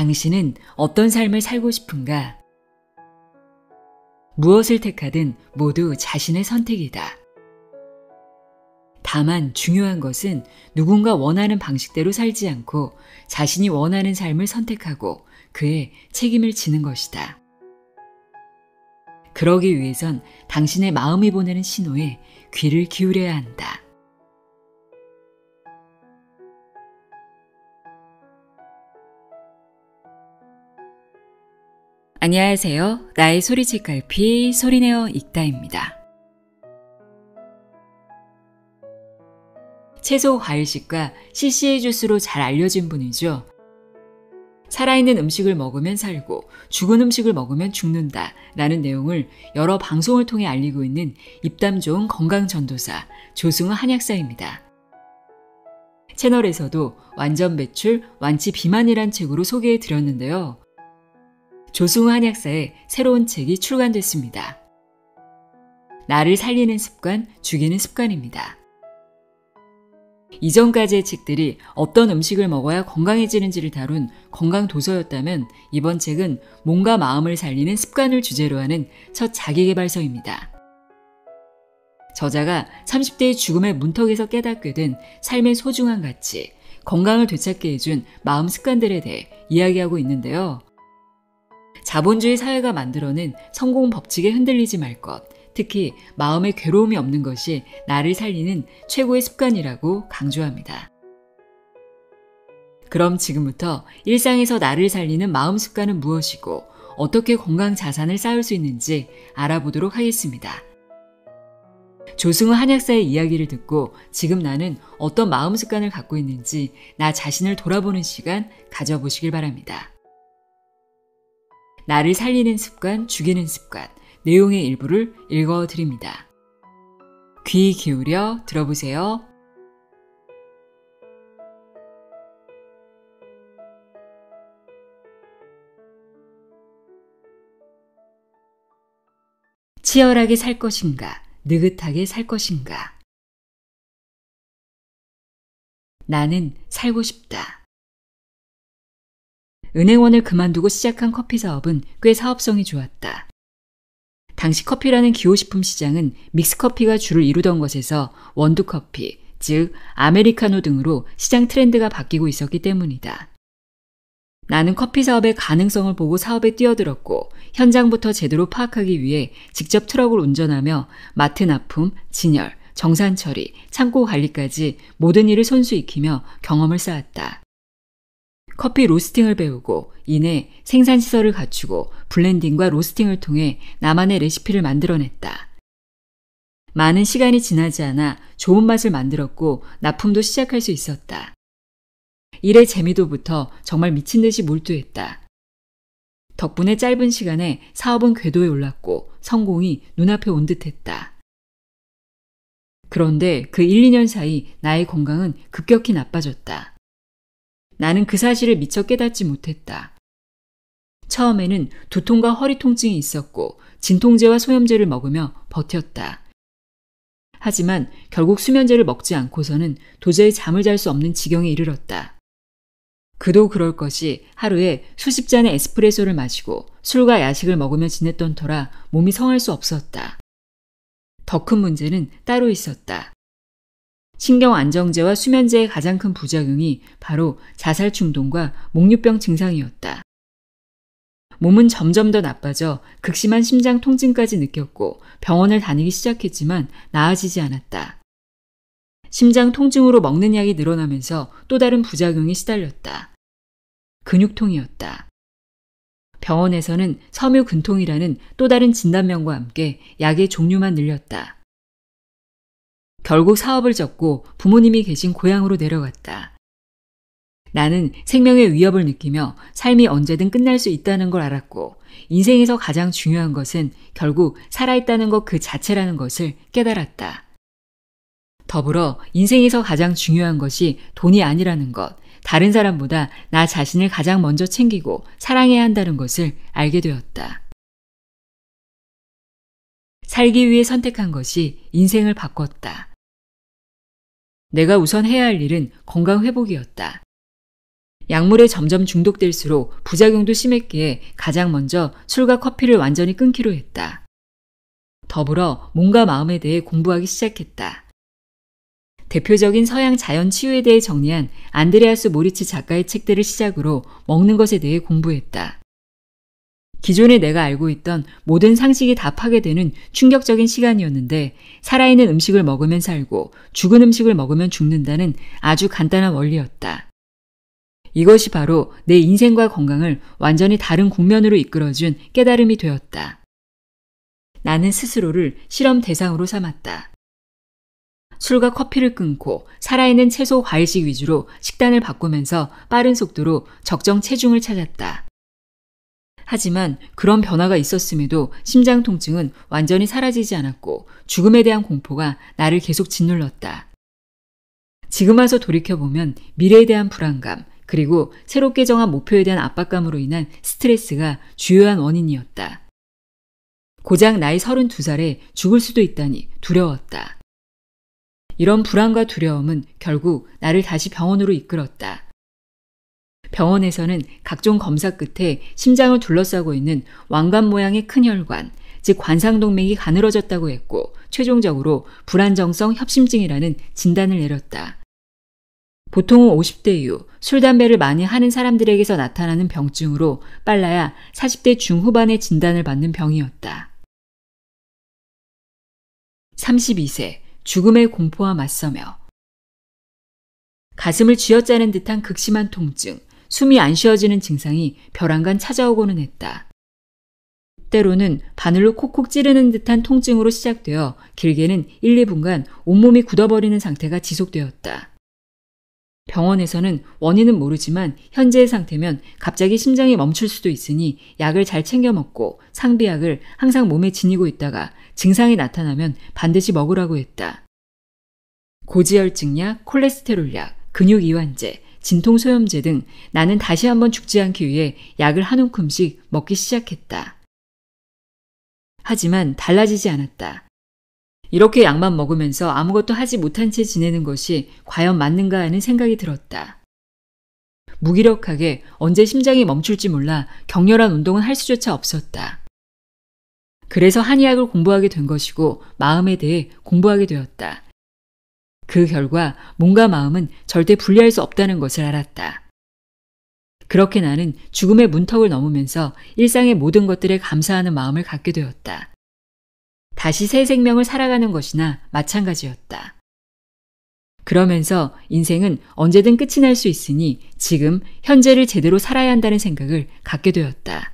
당신은 어떤 삶을 살고 싶은가? 무엇을 택하든 모두 자신의 선택이다. 다만 중요한 것은 누군가 원하는 방식대로 살지 않고 자신이 원하는 삶을 선택하고 그에 책임을 지는 것이다. 그러기 위해선 당신의 마음이 보내는 신호에 귀를 기울여야 한다. 안녕하세요. 나의 소리책 갈피 소리내어 읽다입니다. 채소 과일식과 CCA 주스로 잘 알려진 분이죠. 살아있는 음식을 먹으면 살고 죽은 음식을 먹으면 죽는다 라는 내용을 여러 방송을 통해 알리고 있는 입담 좋은 건강전도사 조승우 한약사입니다. 채널에서도 완전 배출, 완치 비만이란 책으로 소개해 드렸는데요. 조승환약사의 새로운 책이 출간됐습니다. 나를 살리는 습관, 죽이는 습관입니다. 이전까지의 책들이 어떤 음식을 먹어야 건강해지는지를 다룬 건강 도서였다면 이번 책은 몸과 마음을 살리는 습관을 주제로 하는 첫 자기개발서입니다. 저자가 30대의 죽음의 문턱에서 깨닫게 된 삶의 소중한 가치, 건강을 되찾게 해준 마음 습관들에 대해 이야기하고 있는데요. 자본주의 사회가 만들어낸 성공 법칙에 흔들리지 말 것, 특히 마음의 괴로움이 없는 것이 나를 살리는 최고의 습관이라고 강조합니다. 그럼 지금부터 일상에서 나를 살리는 마음 습관은 무엇이고 어떻게 건강 자산을 쌓을 수 있는지 알아보도록 하겠습니다. 조승우 한약사의 이야기를 듣고 지금 나는 어떤 마음 습관을 갖고 있는지 나 자신을 돌아보는 시간 가져보시길 바랍니다. 나를 살리는 습관, 죽이는 습관 내용의 일부를 읽어 드립니다. 귀 기울여 들어보세요. 치열하게 살 것인가, 느긋하게 살 것인가. 나는 살고 싶다. 은행원을 그만두고 시작한 커피 사업은 꽤 사업성이 좋았다. 당시 커피라는 기호식품 시장은 믹스커피가 주를 이루던 것에서 원두커피, 즉 아메리카노 등으로 시장 트렌드가 바뀌고 있었기 때문이다. 나는 커피 사업의 가능성을 보고 사업에 뛰어들었고 현장부터 제대로 파악하기 위해 직접 트럭을 운전하며 마트 납품, 진열, 정산 처리, 창고 관리까지 모든 일을 손수 익히며 경험을 쌓았다. 커피 로스팅을 배우고 이내 생산시설을 갖추고 블렌딩과 로스팅을 통해 나만의 레시피를 만들어냈다. 많은 시간이 지나지 않아 좋은 맛을 만들었고 납품도 시작할 수 있었다. 일의 재미도부터 정말 미친 듯이 몰두했다. 덕분에 짧은 시간에 사업은 궤도에 올랐고 성공이 눈앞에 온 듯했다. 그런데 그 1, 2년 사이 나의 건강은 급격히 나빠졌다. 나는 그 사실을 미처 깨닫지 못했다. 처음에는 두통과 허리 통증이 있었고 진통제와 소염제를 먹으며 버텼다. 하지만 결국 수면제를 먹지 않고서는 도저히 잠을 잘 수 없는 지경에 이르렀다. 그도 그럴 것이 하루에 수십 잔의 에스프레소를 마시고 술과 야식을 먹으며 지냈던 터라 몸이 성할 수 없었다. 더 큰 문제는 따로 있었다. 신경 안정제와 수면제의 가장 큰 부작용이 바로 자살 충동과 목류병 증상이었다. 몸은 점점 더 나빠져 극심한 심장 통증까지 느꼈고 병원을 다니기 시작했지만 나아지지 않았다. 심장 통증으로 먹는 약이 늘어나면서 또 다른 부작용이 시달렸다. 근육통이었다. 병원에서는 섬유근통이라는 또 다른 진단명과 함께 약의 종류만 늘렸다. 결국 사업을 접고 부모님이 계신 고향으로 내려갔다. 나는 생명의 위협을 느끼며 삶이 언제든 끝날 수 있다는 걸 알았고 인생에서 가장 중요한 것은 결국 살아있다는 것 그 자체라는 것을 깨달았다. 더불어 인생에서 가장 중요한 것이 돈이 아니라는 것, 다른 사람보다 나 자신을 가장 먼저 챙기고 사랑해야 한다는 것을 알게 되었다. 살기 위해 선택한 것이 인생을 바꿨다. 내가 우선 해야 할 일은 건강 회복이었다. 약물에 점점 중독될수록 부작용도 심했기에 가장 먼저 술과 커피를 완전히 끊기로 했다. 더불어 몸과 마음에 대해 공부하기 시작했다. 대표적인 서양 자연 치유에 대해 정리한 안드레아스 모리츠 작가의 책들을 시작으로 먹는 것에 대해 공부했다. 기존에 내가 알고 있던 모든 상식이 다 파괴되는 충격적인 시간이었는데 살아있는 음식을 먹으면 살고 죽은 음식을 먹으면 죽는다는 아주 간단한 원리였다. 이것이 바로 내 인생과 건강을 완전히 다른 국면으로 이끌어준 깨달음이 되었다. 나는 스스로를 실험 대상으로 삼았다. 술과 커피를 끊고 살아있는 채소 과일식 위주로 식단을 바꾸면서 빠른 속도로 적정 체중을 찾았다. 하지만 그런 변화가 있었음에도 심장 통증은 완전히 사라지지 않았고 죽음에 대한 공포가 나를 계속 짓눌렀다. 지금 와서 돌이켜보면 미래에 대한 불안감, 그리고 새롭게 정한 목표에 대한 압박감으로 인한 스트레스가 주요한 원인이었다. 고작 나이 32살에 죽을 수도 있다니 두려웠다. 이런 불안과 두려움은 결국 나를 다시 병원으로 이끌었다. 병원에서는 각종 검사 끝에 심장을 둘러싸고 있는 왕관 모양의 큰 혈관, 즉 관상동맥이 가늘어졌다고 했고 최종적으로 불안정성 협심증이라는 진단을 내렸다. 보통은 50대 이후 술, 담배를 많이 하는 사람들에게서 나타나는 병증으로 빨라야 40대 중후반에 진단을 받는 병이었다. 32세 죽음의 공포와 맞서며 가슴을 쥐어짜는 듯한 극심한 통증, 숨이 안 쉬어지는 증상이 벼랑간 찾아오고는 했다. 때로는 바늘로 콕콕 찌르는 듯한 통증으로 시작되어 길게는 1, 2분간 온몸이 굳어버리는 상태가 지속되었다. 병원에서는 원인은 모르지만 현재의 상태면 갑자기 심장이 멈출 수도 있으니 약을 잘 챙겨 먹고 상비약을 항상 몸에 지니고 있다가 증상이 나타나면 반드시 먹으라고 했다. 고지혈증약, 콜레스테롤약, 근육이완제, 진통소염제 등 나는 다시 한번 죽지 않기 위해 약을 한 움큼씩 먹기 시작했다. 하지만 달라지지 않았다. 이렇게 약만 먹으면서 아무것도 하지 못한 채 지내는 것이 과연 맞는가 하는 생각이 들었다. 무기력하게 언제 심장이 멈출지 몰라 격렬한 운동은 할 수조차 없었다. 그래서 한의학을 공부하게 된 것이고 마음에 대해 공부하게 되었다. 그 결과 몸과 마음은 절대 분리할 수 없다는 것을 알았다. 그렇게 나는 죽음의 문턱을 넘으면서 일상의 모든 것들에 감사하는 마음을 갖게 되었다. 다시 새 생명을 살아가는 것이나 마찬가지였다. 그러면서 인생은 언제든 끝이 날 수 있으니 지금 현재를 제대로 살아야 한다는 생각을 갖게 되었다.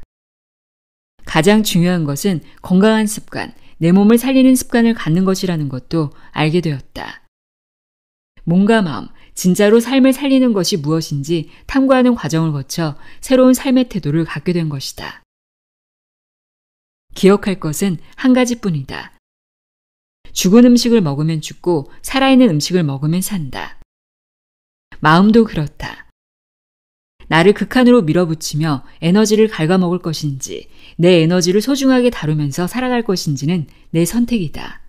가장 중요한 것은 건강한 습관, 내 몸을 살리는 습관을 갖는 것이라는 것도 알게 되었다. 몸과 마음, 진짜로 삶을 살리는 것이 무엇인지 탐구하는 과정을 거쳐 새로운 삶의 태도를 갖게 된 것이다. 기억할 것은 한 가지뿐이다. 죽은 음식을 먹으면 죽고 살아있는 음식을 먹으면 산다. 마음도 그렇다. 나를 극한으로 밀어붙이며 에너지를 갉아먹을 것인지, 내 에너지를 소중하게 다루면서 살아갈 것인지는 내 선택이다.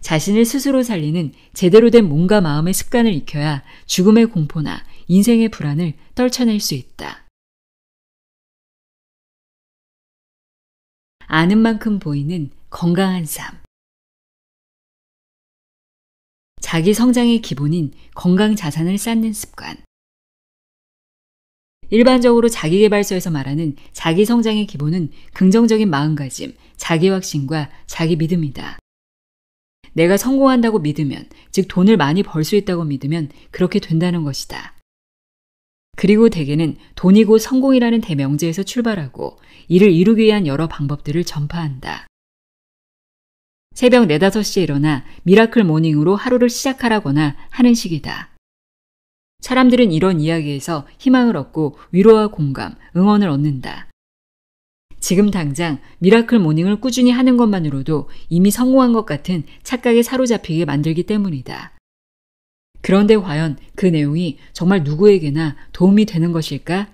자신을 스스로 살리는 제대로 된 몸과 마음의 습관을 익혀야 죽음의 공포나 인생의 불안을 떨쳐낼 수 있다. 아는 만큼 보이는 건강한 삶. 자기 성장의 기본인 건강 자산을 쌓는 습관. 일반적으로 자기개발서에서 말하는 자기 성장의 기본은 긍정적인 마음가짐, 자기 확신과 자기 믿음이다. 내가 성공한다고 믿으면, 즉 돈을 많이 벌 수 있다고 믿으면 그렇게 된다는 것이다. 그리고 대개는 돈이 고 성공이라는 대명제에서 출발하고 이를 이루기 위한 여러 방법들을 전파한다. 새벽 4, 5시에 일어나 미라클 모닝으로 하루를 시작하라거나 하는 식이다. 사람들은 이런 이야기에서 희망을 얻고 위로와 공감, 응원을 얻는다. 지금 당장 미라클 모닝을 꾸준히 하는 것만으로도 이미 성공한 것 같은 착각에 사로잡히게 만들기 때문이다. 그런데 과연 그 내용이 정말 누구에게나 도움이 되는 것일까?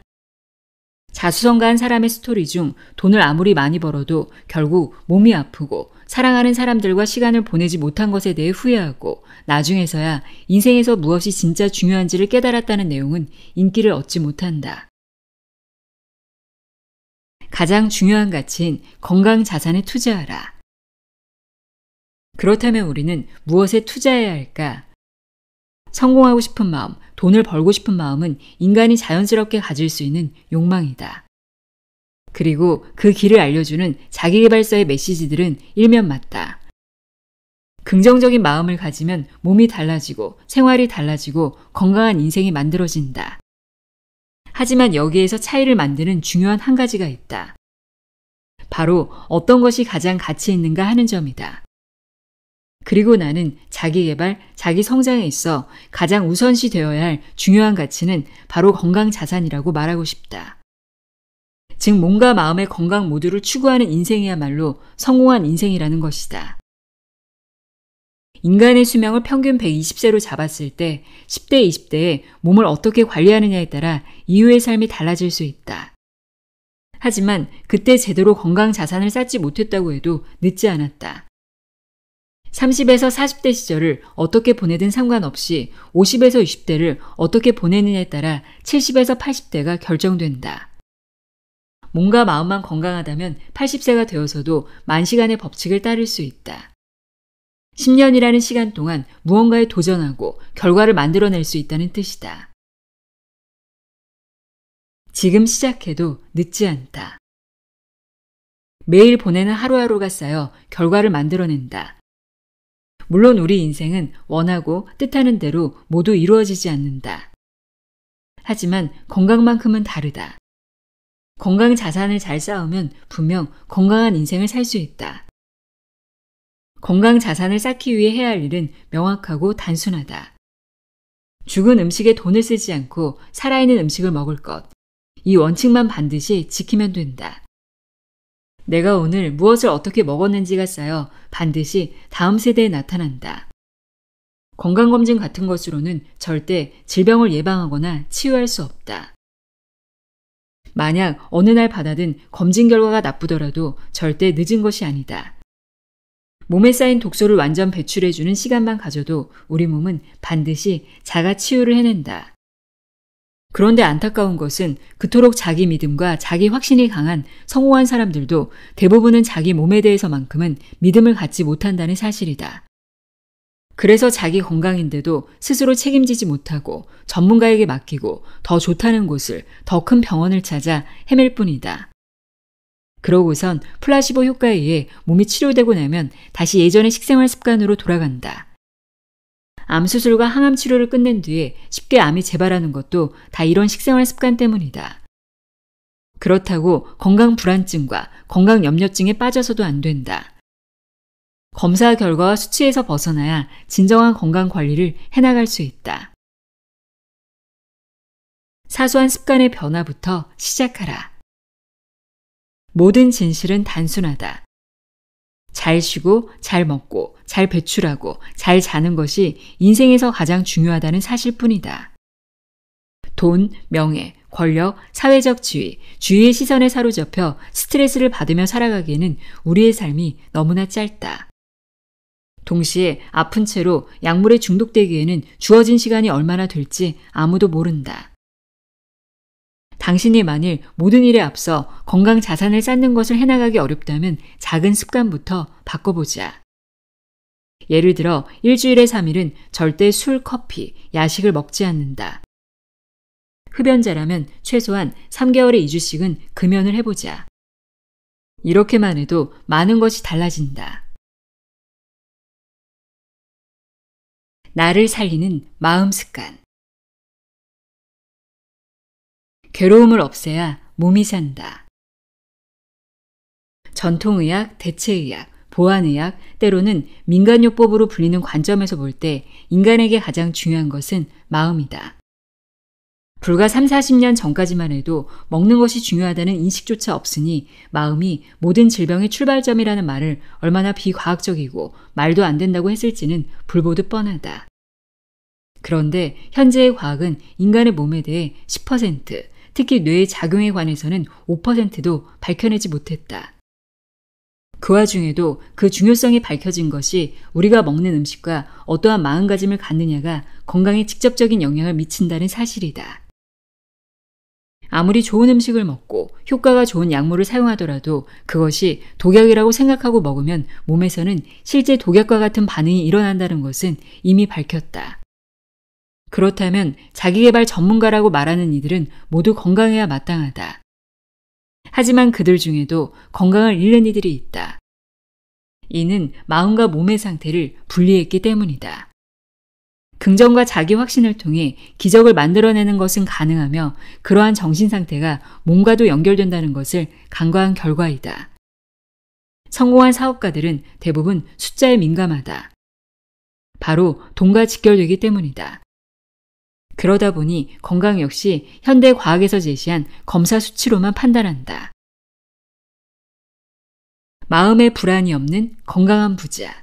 자수성가한 사람의 스토리 중 돈을 아무리 많이 벌어도 결국 몸이 아프고 사랑하는 사람들과 시간을 보내지 못한 것에 대해 후회하고 나중에서야 인생에서 무엇이 진짜 중요한지를 깨달았다는 내용은 인기를 얻지 못한다. 가장 중요한 가치인 건강 자산에 투자하라. 그렇다면 우리는 무엇에 투자해야 할까? 성공하고 싶은 마음, 돈을 벌고 싶은 마음은 인간이 자연스럽게 가질 수 있는 욕망이다. 그리고 그 길을 알려주는 자기개발서의 메시지들은 일면 맞다. 긍정적인 마음을 가지면 몸이 달라지고 생활이 달라지고 건강한 인생이 만들어진다. 하지만 여기에서 차이를 만드는 중요한 한 가지가 있다. 바로 어떤 것이 가장 가치 있는가 하는 점이다. 그리고 나는 자기 개발, 자기 성장에 있어 가장 우선시 되어야 할 중요한 가치는 바로 건강 자산이라고 말하고 싶다. 즉, 몸과 마음의 건강 모두를 추구하는 인생이야말로 성공한 인생이라는 것이다. 인간의 수명을 평균 120세로 잡았을 때 10대, 20대에 몸을 어떻게 관리하느냐에 따라 이후의 삶이 달라질 수 있다. 하지만 그때 제대로 건강 자산을 쌓지 못했다고 해도 늦지 않았다. 30에서 40대 시절을 어떻게 보내든 상관없이 50에서 60대를 어떻게 보내느냐에 따라 70에서 80대가 결정된다. 몸과 마음만 건강하다면 80세가 되어서도 만 시간의 법칙을 따를 수 있다. 10년이라는 시간 동안 무언가에 도전하고 결과를 만들어낼 수 있다는 뜻이다. 지금 시작해도 늦지 않다. 매일 보내는 하루하루가 쌓여 결과를 만들어낸다. 물론 우리 인생은 원하고 뜻하는 대로 모두 이루어지지 않는다. 하지만 건강만큼은 다르다. 건강 자산을 잘 쌓으면 분명 건강한 인생을 살 수 있다. 건강 자산을 쌓기 위해 해야 할 일은 명확하고 단순하다. 죽은 음식에 돈을 쓰지 않고 살아있는 음식을 먹을 것. 이 원칙만 반드시 지키면 된다. 내가 오늘 무엇을 어떻게 먹었는지가 쌓여 반드시 다음 세대에 나타난다. 건강검진 같은 것으로는 절대 질병을 예방하거나 치유할 수 없다. 만약 어느 날 받아든 검진 결과가 나쁘더라도 절대 늦은 것이 아니다. 몸에 쌓인 독소를 완전 배출해주는 시간만 가져도 우리 몸은 반드시 자가 치유를 해낸다. 그런데 안타까운 것은 그토록 자기 믿음과 자기 확신이 강한 성공한 사람들도 대부분은 자기 몸에 대해서만큼은 믿음을 갖지 못한다는 사실이다. 그래서 자기 건강인데도 스스로 책임지지 못하고 전문가에게 맡기고 더 좋다는 곳을 더 큰 병원을 찾아 헤맬 뿐이다. 그러고선 플라시보 효과에 의해 몸이 치료되고 나면 다시 예전의 식생활 습관으로 돌아간다. 암 수술과 항암 치료를 끝낸 뒤에 쉽게 암이 재발하는 것도 다 이런 식생활 습관 때문이다. 그렇다고 건강 불안증과 건강 염려증에 빠져서도 안 된다. 검사 결과와 수치에서 벗어나야 진정한 건강 관리를 해나갈 수 있다. 사소한 습관의 변화부터 시작하라. 모든 진실은 단순하다. 잘 쉬고, 잘 먹고, 잘 배출하고, 잘 자는 것이 인생에서 가장 중요하다는 사실뿐이다. 돈, 명예, 권력, 사회적 지위, 주위의 시선에 사로잡혀 스트레스를 받으며 살아가기에는 우리의 삶이 너무나 짧다. 동시에 아픈 채로 약물에 중독되기에는 주어진 시간이 얼마나 될지 아무도 모른다. 당신이 만일 모든 일에 앞서 건강 자산을 쌓는 것을 해나가기 어렵다면 작은 습관부터 바꿔보자. 예를 들어 일주일에 3일은 절대 술, 커피, 야식을 먹지 않는다. 흡연자라면 최소한 3개월에 2주씩은 금연을 해보자. 이렇게만 해도 많은 것이 달라진다. 나를 살리는 마음 습관. 괴로움을 없애야 몸이 산다. 전통의학, 대체의학, 보안의학 때로는 민간요법으로 불리는 관점에서 볼 때 인간에게 가장 중요한 것은 마음이다. 불과 3, 40년 전까지만 해도 먹는 것이 중요하다는 인식조차 없으니 마음이 모든 질병의 출발점이라는 말을 얼마나 비과학적이고 말도 안 된다고 했을지는 불보듯 뻔하다. 그런데 현재의 과학은 인간의 몸에 대해 10%, 특히 뇌의 작용에 관해서는 5%도 밝혀내지 못했다. 그 와중에도 그 중요성이 밝혀진 것이 우리가 먹는 음식과 어떠한 마음가짐을 갖느냐가 건강에 직접적인 영향을 미친다는 사실이다. 아무리 좋은 음식을 먹고 효과가 좋은 약물을 사용하더라도 그것이 독약이라고 생각하고 먹으면 몸에서는 실제 독약과 같은 반응이 일어난다는 것은 이미 밝혔다. 그렇다면 자기개발 전문가라고 말하는 이들은 모두 건강해야 마땅하다. 하지만 그들 중에도 건강을 잃는 이들이 있다. 이는 마음과 몸의 상태를 분리했기 때문이다. 긍정과 자기 확신을 통해 기적을 만들어내는 것은 가능하며 그러한 정신 상태가 몸과도 연결된다는 것을 간과한 결과이다. 성공한 사업가들은 대부분 숫자에 민감하다. 바로 돈과 직결되기 때문이다. 그러다 보니 건강 역시 현대 과학에서 제시한 검사 수치로만 판단한다. 마음의 불안이 없는 건강한 부자.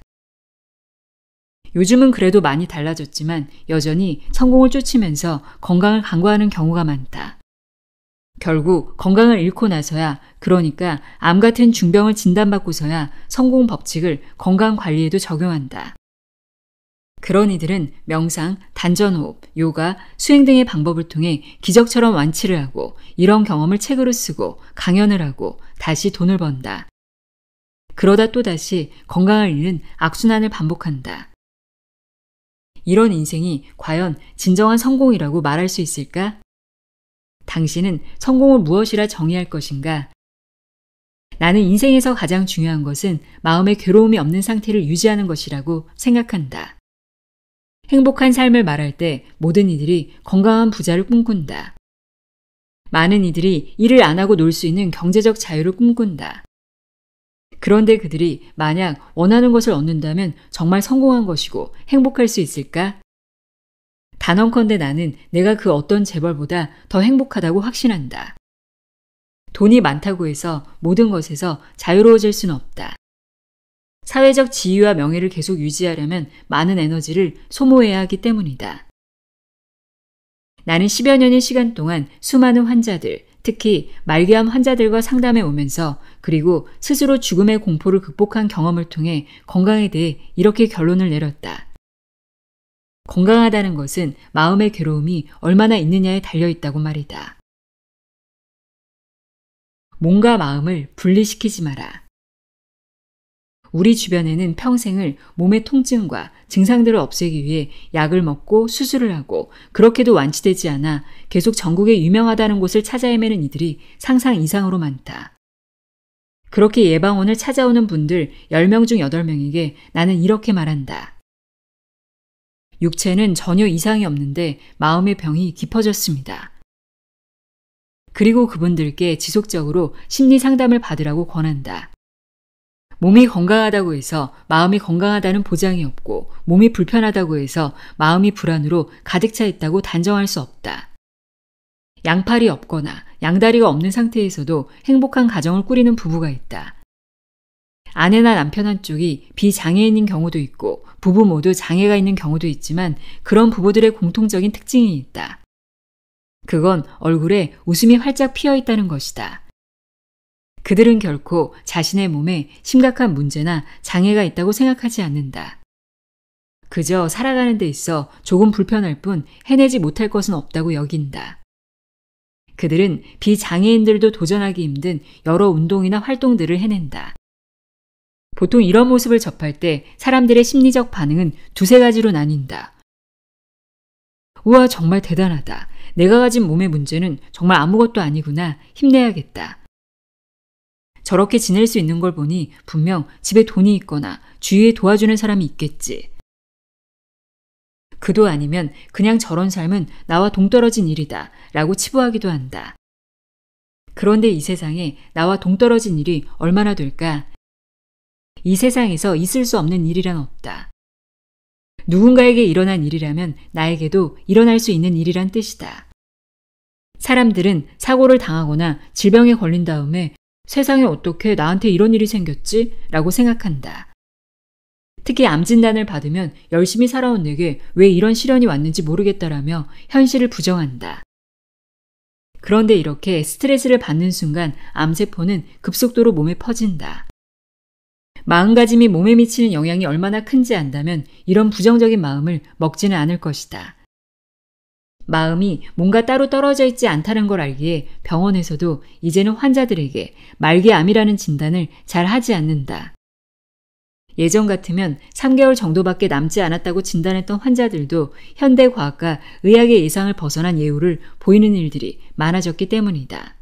요즘은 그래도 많이 달라졌지만 여전히 성공을 쫓으면서 건강을 간과하는 경우가 많다. 결국 건강을 잃고 나서야 그러니까 암 같은 중병을 진단받고서야 성공 법칙을 건강 관리에도 적용한다. 그런 이들은 명상, 단전호흡, 요가, 수행 등의 방법을 통해 기적처럼 완치를 하고 이런 경험을 책으로 쓰고 강연을 하고 다시 돈을 번다. 그러다 또다시 건강을 잃는 악순환을 반복한다. 이런 인생이 과연 진정한 성공이라고 말할 수 있을까? 당신은 성공을 무엇이라 정의할 것인가? 나는 인생에서 가장 중요한 것은 마음의 괴로움이 없는 상태를 유지하는 것이라고 생각한다. 행복한 삶을 말할 때 모든 이들이 건강한 부자를 꿈꾼다. 많은 이들이 일을 안 하고 놀 수 있는 경제적 자유를 꿈꾼다. 그런데 그들이 만약 원하는 것을 얻는다면 정말 성공한 것이고 행복할 수 있을까? 단언컨대 나는 내가 그 어떤 재벌보다 더 행복하다고 확신한다. 돈이 많다고 해서 모든 것에서 자유로워질 수는 없다. 사회적 지위와 명예를 계속 유지하려면 많은 에너지를 소모해야 하기 때문이다. 나는 10여 년의 시간 동안 수많은 환자들, 특히 말기암 환자들과 상담해 오면서 그리고 스스로 죽음의 공포를 극복한 경험을 통해 건강에 대해 이렇게 결론을 내렸다. 건강하다는 것은 마음의 괴로움이 얼마나 있느냐에 달려 있다고 말이다. 몸과 마음을 분리시키지 마라. 우리 주변에는 평생을 몸의 통증과 증상들을 없애기 위해 약을 먹고 수술을 하고 그렇게도 완치되지 않아 계속 전국에 유명하다는 곳을 찾아 헤매는 이들이 상상 이상으로 많다. 그렇게 예방원을 찾아오는 분들 10명 중 8명에게 나는 이렇게 말한다. 육체는 전혀 이상이 없는데 마음의 병이 깊어졌습니다. 그리고 그분들께 지속적으로 심리 상담을 받으라고 권한다. 몸이 건강하다고 해서 마음이 건강하다는 보장이 없고 몸이 불편하다고 해서 마음이 불안으로 가득 차 있다고 단정할 수 없다. 양팔이 없거나 양다리가 없는 상태에서도 행복한 가정을 꾸리는 부부가 있다. 아내나 남편 한쪽이 비장애인인 경우도 있고 부부 모두 장애가 있는 경우도 있지만 그런 부부들의 공통적인 특징이 있다. 그건 얼굴에 웃음이 활짝 피어 있다는 것이다. 그들은 결코 자신의 몸에 심각한 문제나 장애가 있다고 생각하지 않는다. 그저 살아가는 데 있어 조금 불편할 뿐 해내지 못할 것은 없다고 여긴다. 그들은 비장애인들도 도전하기 힘든 여러 운동이나 활동들을 해낸다. 보통 이런 모습을 접할 때 사람들의 심리적 반응은 두세 가지로 나뉜다. 우와, 정말 대단하다. 내가 가진 몸의 문제는 정말 아무것도 아니구나. 힘내야겠다. 저렇게 지낼 수 있는 걸 보니 분명 집에 돈이 있거나 주위에 도와주는 사람이 있겠지. 그도 아니면 그냥 저런 삶은 나와 동떨어진 일이다 라고 치부하기도 한다. 그런데 이 세상에 나와 동떨어진 일이 얼마나 될까? 이 세상에서 있을 수 없는 일이란 없다. 누군가에게 일어난 일이라면 나에게도 일어날 수 있는 일이란 뜻이다. 사람들은 사고를 당하거나 질병에 걸린 다음에 세상에 어떻게 나한테 이런 일이 생겼지? 라고 생각한다. 특히 암 진단을 받으면 열심히 살아온 내게 왜 이런 시련이 왔는지 모르겠다라며 현실을 부정한다. 그런데 이렇게 스트레스를 받는 순간 암세포는 급속도로 몸에 퍼진다. 마음가짐이 몸에 미치는 영향이 얼마나 큰지 안다면 이런 부정적인 마음을 먹지는 않을 것이다. 마음이 뭔가 따로 떨어져 있지 않다는 걸 알기에 병원에서도 이제는 환자들에게 말기암이라는 진단을 잘 하지 않는다. 예전 같으면 3개월 정도밖에 남지 않았다고 진단했던 환자들도 현대 과학과 의학의 예상을 벗어난 예우를 보이는 일들이 많아졌기 때문이다.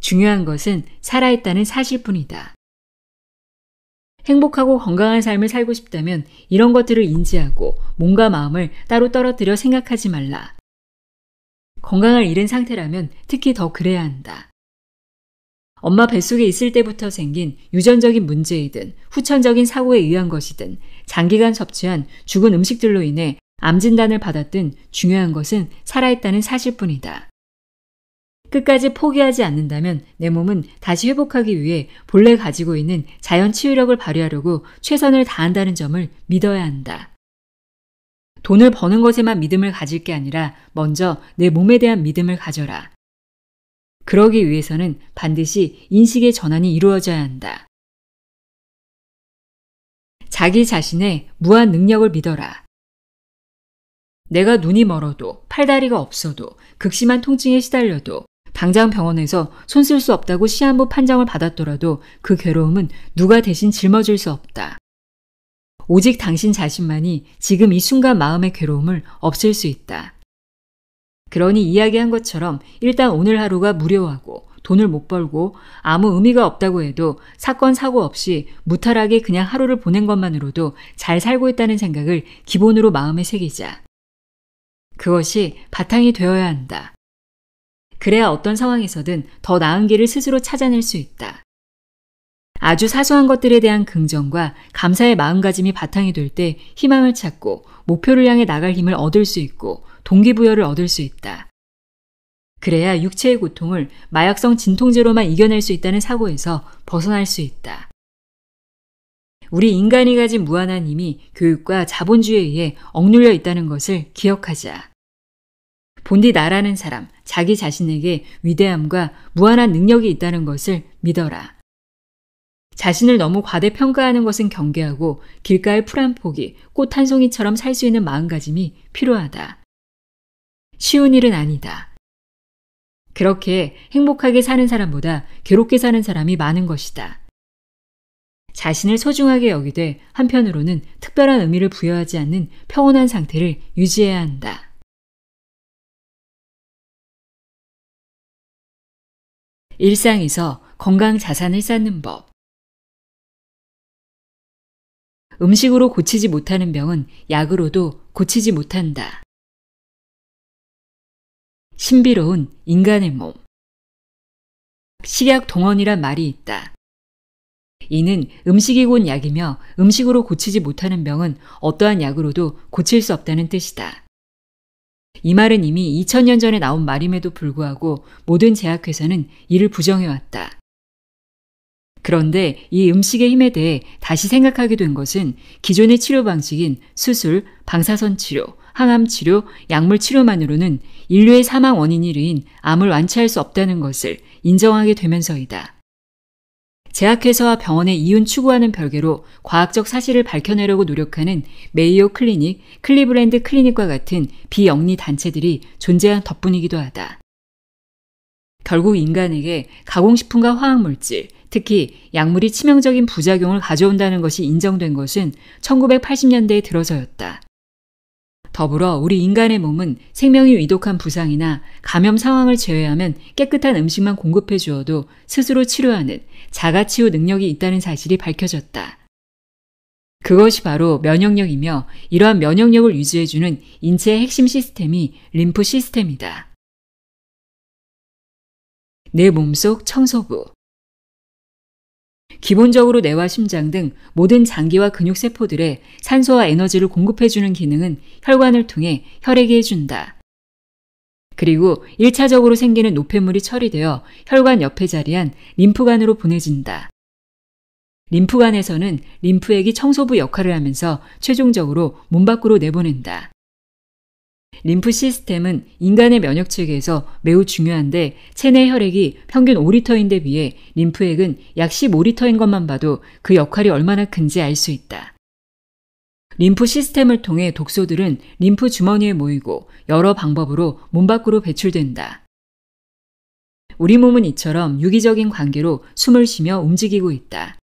중요한 것은 살아있다는 사실뿐이다. 행복하고 건강한 삶을 살고 싶다면 이런 것들을 인지하고 몸과 마음을 따로 떨어뜨려 생각하지 말라. 건강을 잃은 상태라면 특히 더 그래야 한다. 엄마 뱃속에 있을 때부터 생긴 유전적인 문제이든 후천적인 사고에 의한 것이든 장기간 섭취한 죽은 음식들로 인해 암 진단을 받았든 중요한 것은 살아있다는 사실뿐이다. 끝까지 포기하지 않는다면 내 몸은 다시 회복하기 위해 본래 가지고 있는 자연 치유력을 발휘하려고 최선을 다한다는 점을 믿어야 한다. 돈을 버는 것에만 믿음을 가질 게 아니라 먼저 내 몸에 대한 믿음을 가져라. 그러기 위해서는 반드시 인식의 전환이 이루어져야 한다. 자기 자신의 무한 능력을 믿어라. 내가 눈이 멀어도 팔다리가 없어도 극심한 통증에 시달려도 당장 병원에서 손쓸 수 없다고 시한부 판정을 받았더라도 그 괴로움은 누가 대신 짊어질 수 없다. 오직 당신 자신만이 지금 이 순간 마음의 괴로움을 없앨 수 있다. 그러니 이야기한 것처럼 일단 오늘 하루가 무료하고 돈을 못 벌고 아무 의미가 없다고 해도 사건 사고 없이 무탈하게 그냥 하루를 보낸 것만으로도 잘 살고 있다는 생각을 기본으로 마음에 새기자. 그것이 바탕이 되어야 한다. 그래야 어떤 상황에서든 더 나은 길을 스스로 찾아낼 수 있다. 아주 사소한 것들에 대한 긍정과 감사의 마음가짐이 바탕이 될 때 희망을 찾고 목표를 향해 나갈 힘을 얻을 수 있고 동기부여를 얻을 수 있다. 그래야 육체의 고통을 마약성 진통제로만 이겨낼 수 있다는 사고에서 벗어날 수 있다. 우리 인간이 가진 무한한 힘이 교육과 자본주의에 의해 억눌려 있다는 것을 기억하자. 본디 나라는 사람, 자기 자신에게 위대함과 무한한 능력이 있다는 것을 믿어라. 자신을 너무 과대평가하는 것은 경계하고 길가의 풀 한 포기, 꽃 한 송이처럼 살 수 있는 마음가짐이 필요하다. 쉬운 일은 아니다. 그렇게 행복하게 사는 사람보다 괴롭게 사는 사람이 많은 것이다. 자신을 소중하게 여기되 한편으로는 특별한 의미를 부여하지 않는 평온한 상태를 유지해야 한다. 일상에서 건강 자산을 쌓는 법. 음식으로 고치지 못하는 병은 약으로도 고치지 못한다. 신비로운 인간의 몸. 식약 동원이란 말이 있다. 이는 음식이 곧 약이며 음식으로 고치지 못하는 병은 어떠한 약으로도 고칠 수 없다는 뜻이다. 이 말은 이미 2000년 전에 나온 말임에도 불구하고 모든 제약회사는 이를 부정해왔다. 그런데 이 음식의 힘에 대해 다시 생각하게 된 것은 기존의 치료 방식인 수술, 방사선 치료, 항암 치료, 약물 치료만으로는 인류의 사망 원인일인 암을 완치할 수 없다는 것을 인정하게 되면서이다. 제약회사와 병원의 이윤 추구하는 별개로 과학적 사실을 밝혀내려고 노력하는 메이오 클리닉, 클리브랜드 클리닉과 같은 비영리 단체들이 존재한 덕분이기도 하다. 결국 인간에게 가공식품과 화학물질, 특히 약물이 치명적인 부작용을 가져온다는 것이 인정된 것은 1980년대에 들어서였다. 더불어 우리 인간의 몸은 생명이 위독한 부상이나 감염 상황을 제외하면 깨끗한 음식만 공급해 주어도 스스로 치료하는 자가치유 능력이 있다는 사실이 밝혀졌다. 그것이 바로 면역력이며 이러한 면역력을 유지해주는 인체의 핵심 시스템이 림프 시스템이다. 내 몸속 청소부. 기본적으로 뇌와 심장 등 모든 장기와 근육세포들의 산소와 에너지를 공급해주는 기능은 혈관을 통해 혈액이 해준다. 그리고 1차적으로 생기는 노폐물이 처리되어 혈관 옆에 자리한 림프관으로 보내진다. 림프관에서는 림프액이 청소부 역할을 하면서 최종적으로 몸 밖으로 내보낸다. 림프 시스템은 인간의 면역 체계에서 매우 중요한데 체내 혈액이 평균 5리터인데 비해 림프액은 약 15리터인 것만 봐도 그 역할이 얼마나 큰지 알 수 있다. 림프 시스템을 통해 독소들은 림프 주머니에 모이고 여러 방법으로 몸 밖으로 배출된다. 우리 몸은 이처럼 유기적인 관계로 숨을 쉬며 움직이고 있다.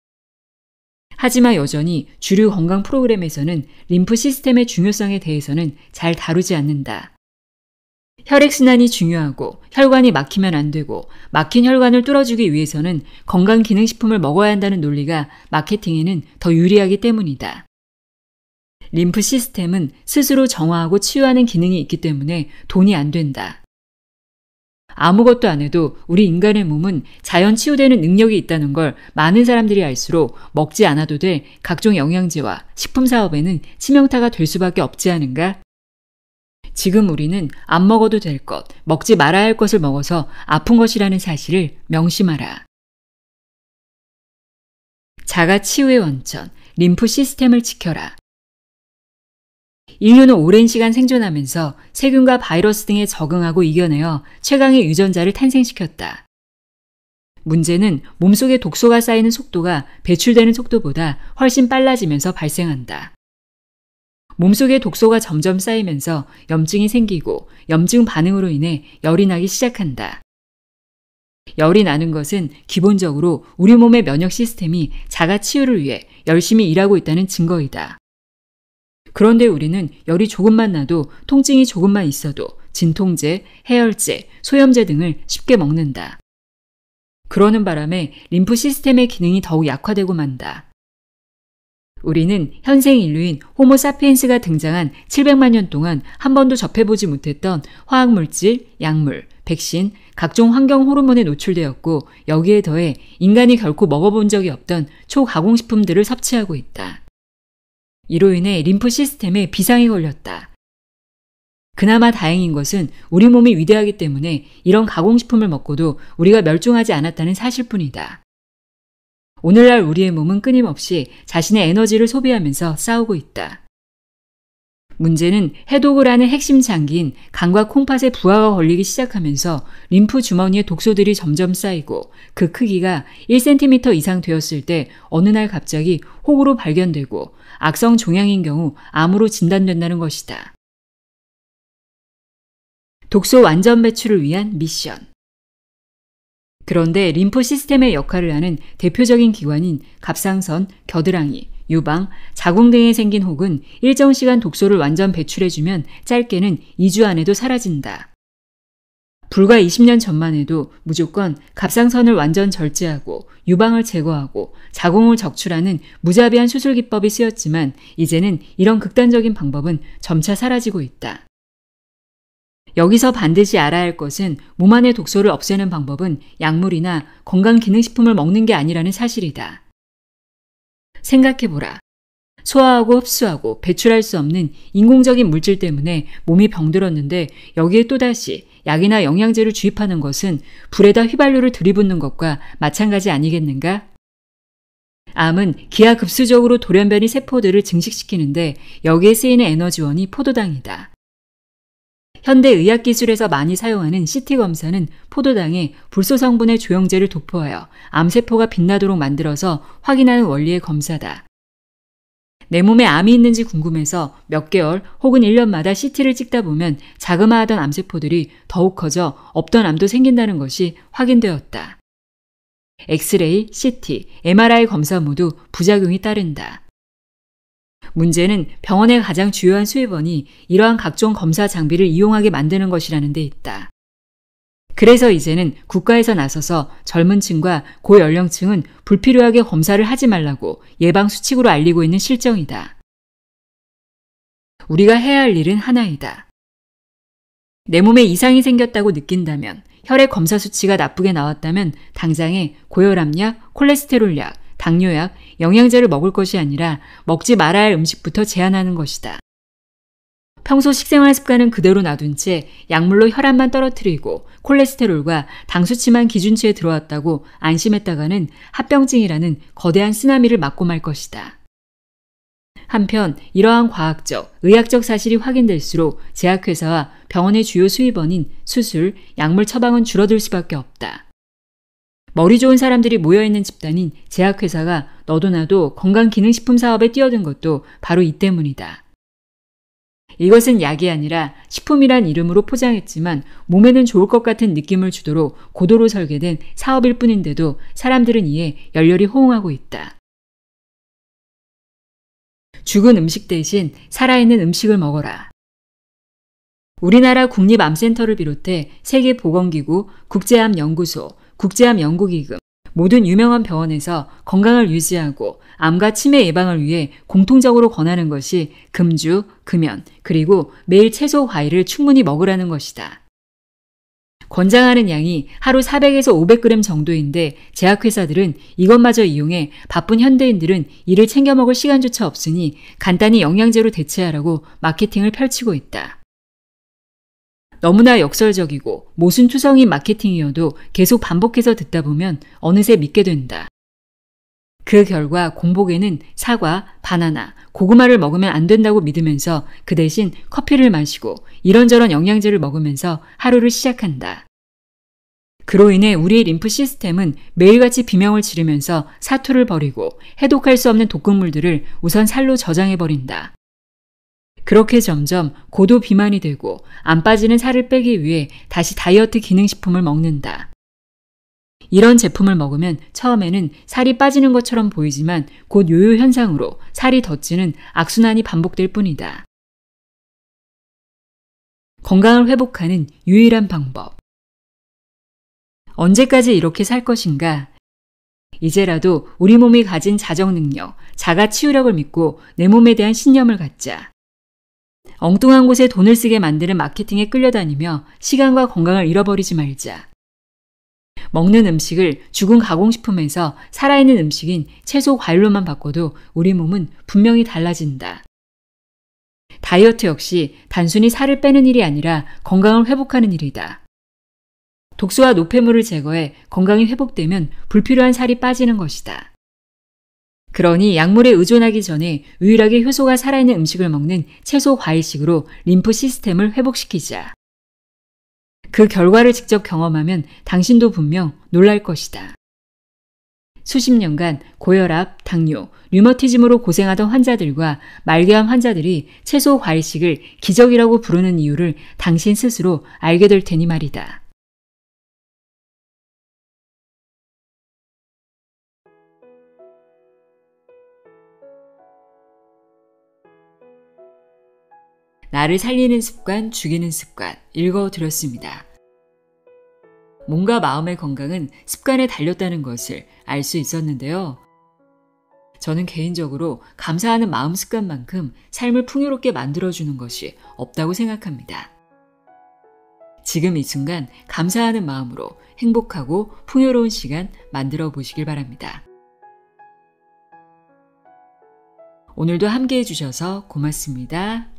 하지만 여전히 주류 건강 프로그램에서는 림프 시스템의 중요성에 대해서는 잘 다루지 않는다. 혈액순환이 중요하고 혈관이 막히면 안 되고 막힌 혈관을 뚫어주기 위해서는 건강기능식품을 먹어야 한다는 논리가 마케팅에는 더 유리하기 때문이다. 림프 시스템은 스스로 정화하고 치유하는 기능이 있기 때문에 돈이 안 된다. 아무것도 안 해도 우리 인간의 몸은 자연 치유되는 능력이 있다는 걸 많은 사람들이 알수록 먹지 않아도 될 각종 영양제와 식품 사업에는 치명타가 될 수밖에 없지 않은가? 지금 우리는 안 먹어도 될 것, 먹지 말아야 할 것을 먹어서 아픈 것이라는 사실을 명심하라. 자가 치유의 원천, 림프 시스템을 지켜라. 인류는 오랜 시간 생존하면서 세균과 바이러스 등에 적응하고 이겨내어 최강의 유전자를 탄생시켰다. 문제는 몸속에 독소가 쌓이는 속도가 배출되는 속도보다 훨씬 빨라지면서 발생한다. 몸속에 독소가 점점 쌓이면서 염증이 생기고 염증 반응으로 인해 열이 나기 시작한다. 열이 나는 것은 기본적으로 우리 몸의 면역 시스템이 자가 치유를 위해 열심히 일하고 있다는 증거이다. 그런데 우리는 열이 조금만 나도 통증이 조금만 있어도 진통제, 해열제, 소염제 등을 쉽게 먹는다. 그러는 바람에 림프 시스템의 기능이 더욱 약화되고 만다. 우리는 현생 인류인 호모 사피엔스가 등장한 700만 년 동안 한 번도 접해보지 못했던 화학물질, 약물, 백신, 각종 환경 호르몬에 노출되었고 여기에 더해 인간이 결코 먹어본 적이 없던 초가공식품들을 섭취하고 있다. 이로 인해 림프 시스템에 비상이 걸렸다. 그나마 다행인 것은 우리 몸이 위대하기 때문에 이런 가공식품을 먹고도 우리가 멸종하지 않았다는 사실뿐이다. 오늘날 우리의 몸은 끊임없이 자신의 에너지를 소비하면서 싸우고 있다. 문제는 해독을 하는 핵심 장기인 간과 콩팥의 부하가 걸리기 시작하면서 림프 주머니의 독소들이 점점 쌓이고 그 크기가 1cm 이상 되었을 때 어느 날 갑자기 혹으로 발견되고 악성 종양인 경우 암으로 진단된다는 것이다. 독소 완전 배출을 위한 미션. 그런데 림프 시스템의 역할을 하는 대표적인 기관인 갑상선, 겨드랑이, 유방, 자궁 등에 생긴 혹은 일정 시간 독소를 완전 배출해주면 짧게는 2주 안에도 사라진다. 불과 20년 전만 해도 무조건 갑상선을 완전 절제하고 유방을 제거하고 자궁을 적출하는 무자비한 수술 기법이 쓰였지만 이제는 이런 극단적인 방법은 점차 사라지고 있다. 여기서 반드시 알아야 할 것은 몸 안의 독소를 없애는 방법은 약물이나 건강기능식품을 먹는 게 아니라는 사실이다. 생각해보라. 소화하고 흡수하고 배출할 수 없는 인공적인 물질 때문에 몸이 병들었는데 여기에 또다시 약이나 영양제를 주입하는 것은 불에다 휘발유를 들이붓는 것과 마찬가지 아니겠는가? 암은 기하급수적으로 돌연변이 세포들을 증식시키는데 여기에 쓰이는 에너지원이 포도당이다. 현대 의학 기술에서 많이 사용하는 CT 검사는 포도당에 불소 성분의 조형제를 도포하여 암세포가 빛나도록 만들어서 확인하는 원리의 검사다. 내 몸에 암이 있는지 궁금해서 몇 개월 혹은 1년마다 CT를 찍다 보면 자그마하던 암세포들이 더욱 커져 없던 암도 생긴다는 것이 확인되었다. 엑스레이, CT, MRI 검사 모두 부작용이 따른다. 문제는 병원의 가장 주요한 수입원이 이러한 각종 검사 장비를 이용하게 만드는 것이라는 데 있다. 그래서 이제는 국가에서 나서서 젊은 층과 고연령층은 불필요하게 검사를 하지 말라고 예방수칙으로 알리고 있는 실정이다. 우리가 해야 할 일은 하나이다. 내 몸에 이상이 생겼다고 느낀다면, 혈액 검사 수치가 나쁘게 나왔다면 당장에 고혈압약, 콜레스테롤약, 당뇨약, 영양제를 먹을 것이 아니라 먹지 말아야 할 음식부터 제한하는 것이다. 평소 식생활 습관은 그대로 놔둔 채 약물로 혈압만 떨어뜨리고 콜레스테롤과 당수치만 기준치에 들어왔다고 안심했다가는 합병증이라는 거대한 쓰나미를 맞고 말 것이다. 한편 이러한 과학적, 의학적 사실이 확인될수록 제약회사와 병원의 주요 수입원인 수술, 약물 처방은 줄어들 수밖에 없다. 머리 좋은 사람들이 모여있는 집단인 제약회사가 너도 나도 건강기능식품 사업에 뛰어든 것도 바로 이 때문이다. 이것은 약이 아니라 식품이란 이름으로 포장했지만 몸에는 좋을 것 같은 느낌을 주도록 고도로 설계된 사업일 뿐인데도 사람들은 이에 열렬히 호응하고 있다. 죽은 음식 대신 살아있는 음식을 먹어라. 우리나라 국립암센터를 비롯해 세계보건기구, 국제암연구소, 국제암연구기금, 모든 유명한 병원에서 건강을 유지하고 암과 치매 예방을 위해 공통적으로 권하는 것이 금주, 금연, 그리고 매일 채소 과일을 충분히 먹으라는 것이다. 권장하는 양이 하루 400에서 500g 정도인데 제약회사들은 이것마저 이용해 바쁜 현대인들은 이를 챙겨 먹을 시간조차 없으니 간단히 영양제로 대체하라고 마케팅을 펼치고 있다. 너무나 역설적이고 모순투성인 마케팅이어도 계속 반복해서 듣다 보면 어느새 믿게 된다. 그 결과 공복에는 사과, 바나나, 고구마를 먹으면 안 된다고 믿으면서 그 대신 커피를 마시고 이런저런 영양제를 먹으면서 하루를 시작한다. 그로 인해 우리의 림프 시스템은 매일같이 비명을 지르면서 사투를 벌이고 해독할 수 없는 독극물들을 우선 살로 저장해버린다. 그렇게 점점 고도 비만이 되고 안 빠지는 살을 빼기 위해 다시 다이어트 기능식품을 먹는다. 이런 제품을 먹으면 처음에는 살이 빠지는 것처럼 보이지만 곧 요요 현상으로 살이 덧지는 악순환이 반복될 뿐이다. 건강을 회복하는 유일한 방법. 언제까지 이렇게 살 것인가? 이제라도 우리 몸이 가진 자정 능력, 자가 치유력을 믿고 내 몸에 대한 신념을 갖자. 엉뚱한 곳에 돈을 쓰게 만드는 마케팅에 끌려다니며 시간과 건강을 잃어버리지 말자. 먹는 음식을 죽은 가공식품에서 살아있는 음식인 채소 과일로만 바꿔도 우리 몸은 분명히 달라진다. 다이어트 역시 단순히 살을 빼는 일이 아니라 건강을 회복하는 일이다. 독소와 노폐물을 제거해 건강이 회복되면 불필요한 살이 빠지는 것이다. 그러니 약물에 의존하기 전에 유일하게 효소가 살아있는 음식을 먹는 채소 과일식으로 림프 시스템을 회복시키자. 그 결과를 직접 경험하면 당신도 분명 놀랄 것이다. 수십 년간 고혈압, 당뇨, 류머티즘으로 고생하던 환자들과 말기암 환자들이 채소 과일식을 기적이라고 부르는 이유를 당신 스스로 알게 될 테니 말이다. 나를 살리는 습관, 죽이는 습관 읽어드렸습니다. 몸과 마음의 건강은 습관에 달렸다는 것을 알 수 있었는데요. 저는 개인적으로 감사하는 마음 습관만큼 삶을 풍요롭게 만들어주는 것이 없다고 생각합니다. 지금 이 순간 감사하는 마음으로 행복하고 풍요로운 시간 만들어 보시길 바랍니다. 오늘도 함께 해주셔서 고맙습니다.